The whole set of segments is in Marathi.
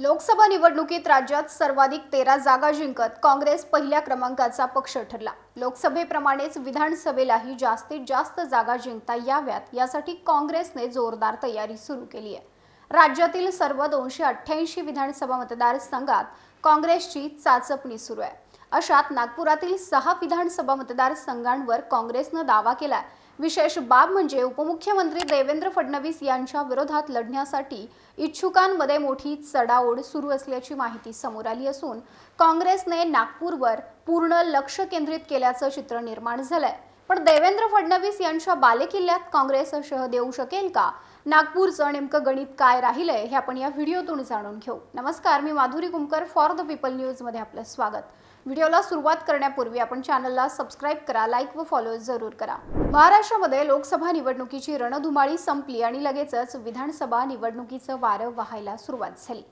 लोकसभा निवडणुकीत राज्यात सर्वाधिक तेरा जागा जिंकत काँग्रेस पहिल्या क्रमांकाचा पक्ष ठरला लोकसभेप्रमाणेच विधानसभेलाही जास्तीत जास्त जागा जिंकता याव्यात यासाठी काँग्रेसने जोरदार तयारी सुरू केली आहे राज्यातील सर्व दोनशे अठ्ठ्याऐंशी विधानसभा मतदारसंघात काँग्रेसची चाचपणी सुरू आहे अशात नागपुरातील सहा विधानसभा मतदारसंघांवर काँग्रेसनं दावा आहे विशेष बाब म्हणजे उपमुख्यमंत्री देवेंद्र फडणवीस यांच्या विरोधात लढण्यासाठी इच्छुकांमध्ये मोठी चढाओढ सुरू असल्याची माहिती समोर आली असून काँग्रेसने नागपूरवर पूर्ण लक्ष केंद्रित केल्याचं चित्र निर्माण झालंय पण देवेंद्र फडणवीस यांच्या बालेकिल्ल्यात काँग्रेस शह देऊ शकेल का नागपूरचं नेमकं गणित काय राहिलंय हे आपण या व्हिडिओतून जाणून घेऊ नमस्कार मी Madhuri Kumkar for the people न्यूजमध्ये आपलं स्वागत व्हिडिओला सुरुवात करण्यापूर्वी आपण चॅनलला सबस्क्राईब करा लाईक व फॉलो जरूर करा महाराष्ट्रामध्ये लोकसभा निवडणुकीची रणधुमाळी संपली आणि लगेचच विधानसभा निवडणुकीचं वारं व्हायला सुरुवात झाली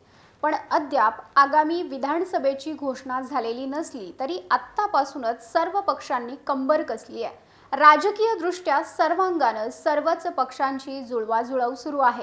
पण अद्याप आगामी विधानसभेची घोषणा झालेली नसली तरी आत्तापासूनच सर्व पक्षांनी कंबर कसली आहे राजकीयदृष्ट्या सर्वांगानं सर्वच पक्षांची जुळवाजुळव सुरू आहे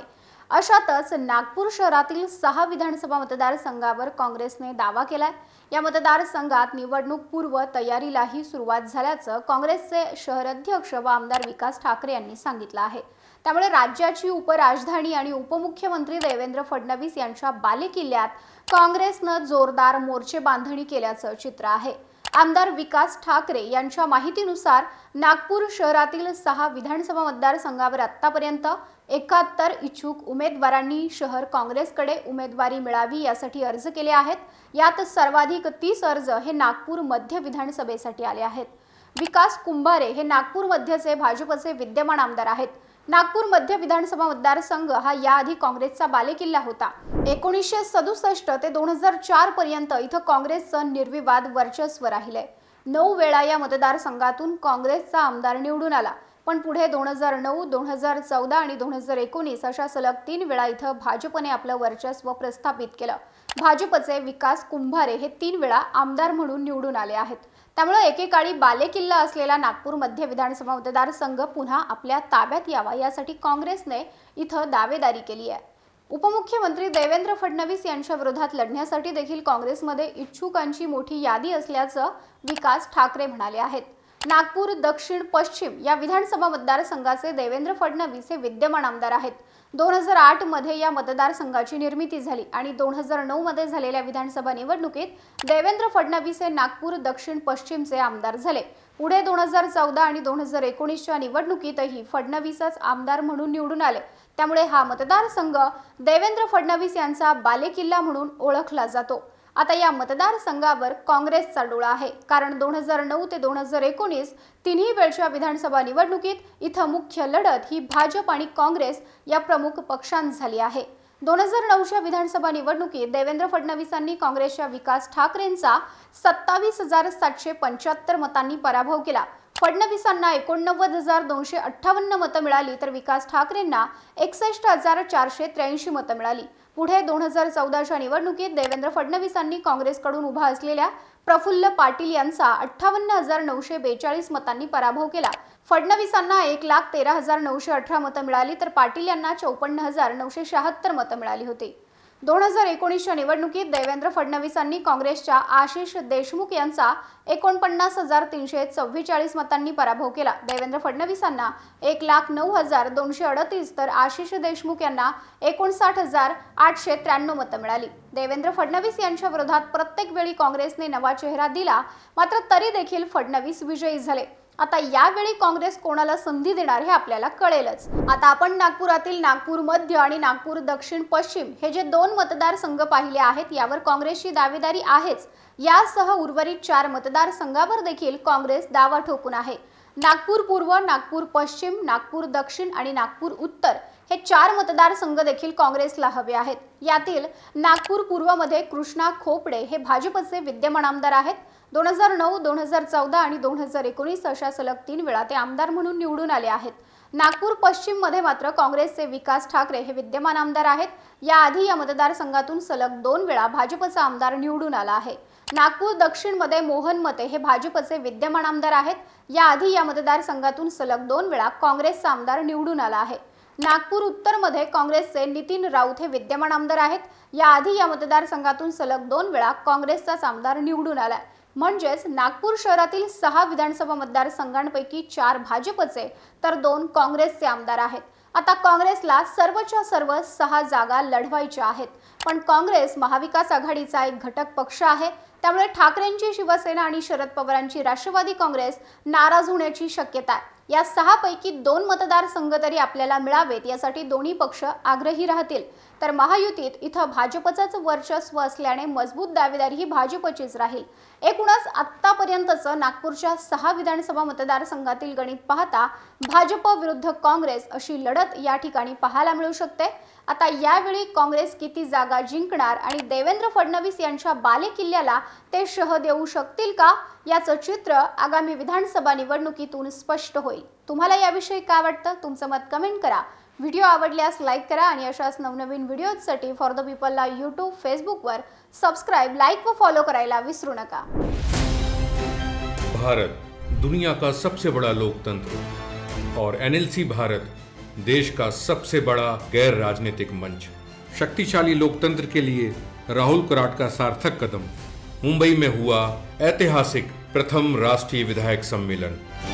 अशातच नागपूर शहरातील सहा विधानसभा मतदारसंघावर काँग्रेसने दावा केलाय या मतदारसंघात निवडणूक पूर्व तयारीलाही सुरुवात झाल्याचं काँग्रेसचे शहराध्यक्ष व आमदार विकास ठाकरे यांनी सांगितलं आहे त्यामुळे राज्याची उपराजधानी आणि उपमुख्यमंत्री देवेंद्र फडणवीस यांच्या बालेकिल्ल्यात काँग्रेसनं जोरदार मोर्चे बांधणी केल्याचं चित्र आहे आमदार विकास ठाकरे यांच्या माहितीनुसार नागपूर शहरातील सहा विधानसभा मतदारसंघावर आत्तापर्यंत एकाहत्तर इच्छुक उमेदवारांनी शहर काँग्रेसकडे उमेदवारी मिळावी यासाठी अर्ज केले आहेत यात सर्वाधिक तीस अर्ज हे नागपूर मध्य विधानसभेसाठी आले आहेत विकास कुंभारे हे नागपूर मध्यचे भाजपचे विद्यमान आमदार आहेत नागपूर मध्य विधानसभा मतदारसंघ हा याआधी काँग्रेसचा बालेकिल्ला होता एकोणीसशे सदुसष्ट ते दोन हजार चार पर्यंत इथं काँग्रेसचं निर्विवाद वर्चस्व राहिले नऊ वेळा या मतदारसंघातून काँग्रेसचा आमदार निवडून आला पण पुढे दोन हजार नऊ दोन हजार चौदा आणि दोन हजार एकोणीस अशा सलग तीन वेळा इथं भाजपने आपलं वर्चस्व प्रस्थापित केलं भाजपचे विकास कुंभारे हे तीन वेळा आमदार म्हणून निवडून आले आहेत त्यामुळे एकेकाळी बालेकिल्ला असलेला नागपूर मध्य विधानसभा मतदारसंघ पुन्हा आपल्या ताब्यात यावा यासाठी काँग्रेसने इथं दावेदारी केली आहे उपमुख्यमंत्री देवेंद्र फडणवीस यांच्या विरोधात लढण्यासाठी देखील काँग्रेसमध्ये इच्छुकांची मोठी यादी असल्याचं विकास ठाकरे म्हणाले आहेत नागपूर दक्षिण पश्चिम या विधानसभा मतदारसंघाचे देवेंद्र फडणवीस हे विद्यमान आमदार आहेत दोन हजार आठमध्ये या मतदारसंघाची निर्मिती झाली आणि दोन हजार मध्ये झालेल्या विधानसभा निवडणुकीत देवेंद्र फडणवीस हे नागपूर दक्षिण पश्चिमचे आमदार झाले पुढे दोन हजार चौदा आणि दोन हजार एकोणीसच्या निवडणुकीतही फडणवीसच आमदार म्हणून निवडून आले त्यामुळे हा मतदारसंघ देवेंद्र फडणवीस यांचा बालेकिल्ला म्हणून ओळखला जातो आता या मतदारसंघावर काँग्रेसचा डोळा आहे कारण दोन हजार नऊ ते दोन हजार एकोणीस तिन्ही वेळच्या विधानसभा निवडणुकीत इथं मुख्य लढत ही भाजप आणि काँग्रेस या प्रमुख पक्षांत झाली आहे दोन हजार नऊच्या विधानसभा निवडणुकीत देवेंद्र फडणवीसांनी काँग्रेसच्या विकास ठाकरेंचा सत्तावीस हजार सातशे पंच्याहत्तर मतांनी पराभव केला फडणवीसांना एकोणनव्वद हजार दोनशे अठ्ठावन्न मतं मिळाली तर विकास ठाकरेंना एकसष्ट हजार चारशे त्र्याऐंशी मतं मिळाली पुढे दोन हजार चौदाच्या निवडणुकीत देवेंद्र फडणवीसांनी काँग्रेसकडून उभा असलेल्या प्रफुल्ल पाटील यांचा अठ्ठावन्न हजार नऊशे बेचाळीस मतांनी पराभव केला फडणवीसांना एक लाख तेरा हजार नऊशे अठरा मतं मिळाली तर पाटील यांना चौपन्न हजार नऊशे शहात्तर मतं मिळाली होती दोन हजार एकोणीसच्या निवडणुकीत देवेंद्र फडणवीसांनी काँग्रेसच्या आशिष देशमुख यांचा एकोणपन्नास हजार तीनशे चव्वेचाळीस मतांनी पराभव केला देवेंद्र फडणवीसांना एक लाख नऊ हजार दोनशे अडतीस तर आशिष देशमुख यांना एकोणसाठ हजार आठशे त्र्याण्णव मतं मिळाली देवेंद्र फडणवीस यांच्या विरोधात प्रत्येक वेळी काँग्रेसने नवा चेहरा दिला मात्र तरी देखील फडणवीस विजयी झाले आता यावेळी काँग्रेस कोणाला संधी देणार हे आपल्याला कळेलच आता आपण नागपुरातील नागपूर मध्य आणि नागपूर दक्षिण पश्चिम हे जे दोन मतदारसंघ पाहिले आहेत यावर काँग्रेसची दावेदारी आहेच यासह उर्वरित चार मतदारसंघावर देखील काँग्रेस दावा ठोकून आहे नागपूर पूर्व नागपूर पश्चिम नागपूर दक्षिण आणि नागपूर उत्तर हे चार मतदारसंघ देखील काँग्रेसला हवे आहेत यातील नागपूर पूर्वमध्ये कृष्णा खोपडे हे भाजपचे विद्यमान आमदार आहेत दोन हजार नऊ दोन हजार चौदा आणि दोन हजार एकोणीस अशा सलग तीन वेळा ते आमदार म्हणून निवडून आले आहेत नागपूर पश्चिम मध्ये मात्र काँग्रेसचे विकास ठाकरे हे विद्यमान आमदार आहेत याआधी या मतदारसंघातून सलग दोन वेळा भाजपचा आमदार निवडून आला आहे नागपूर दक्षिण मध्ये मोहन मते हे भाजपचे विद्यमान आमदार आहेत याआधी या मतदारसंघातून सलग दोन वेळा काँग्रेसचा आमदार निवडून आला आहे नागपूर उत्तरमध्ये काँग्रेसचे नितीन राऊत हे विद्यमान आमदार आहेत याआधी या मतदारसंघातून सलग दोन वेळा काँग्रेसचाच आमदार निवडून आला आहे म्हणजेच नागपूर शहरातील सहा विधानसभा मतदारसंघांपैकी चार भाजपचे तर दोन काँग्रेसचे आमदार आहेत आता काँग्रेसला सर्वच्या सर्व सहा जागा लढवायच्या आहेत पण काँग्रेस महाविकास आघाडीचा एक घटक पक्ष आहे त्यामुळे ठाकरेंची शिवसेना आणि शरद पवारांची राष्ट्रवादी काँग्रेस नाराज होण्याची शक्यता आहे या सहापैकी दोन मतदारसंघ तरी आपल्याला मिळावेत यासाठी दोन्ही पक्ष आग्रही राहतील तर महायुतीत इथं भाजपचंच वर्चस्व असल्याने मजबूत दावेदारी ही भाजपचीच राहील एकूणच आत्तापर्यंतचं नागपूरच्या सहा विधानसभा मतदारसंघातील गणित पाहता भाजप विरुद्ध काँग्रेस अशी लढत या ठिकाणी पाहायला मिळू शकते आता यावेळी काँग्रेस किती जागा जिंकणार आणि देवेंद्र फडणवीस यांच्या बालेकिल्ल्याला ते शह देऊ शकतील का याचं चित्र आगामी विधानसभा निवडणुकीतून स्पष्ट होईल तुम्हाला विषय का वाटतं तुमचं मत कमेंट करा वीडियो आवडल्यास लाईक करा आणि अशाच नवनवीन व्हिडिओजसाठी फॉर द पीपलला यूट्यूब फेसबुकवर सबस्क्राईब लाईक व फॉलो करायला विसरू नका भारत दुनिया का सबसे बड़ा लोकतंत्र और एनएलसी भारत देश का सबसे बड़ा गैर राजनीतिक मंच शक्तिशाली लोकतंत्र के लिए राहुल कराट का सार्थक कदम मुंबई में हुआ ऐतिहासिक प्रथम राष्ट्रीय विधायक सम्मेलन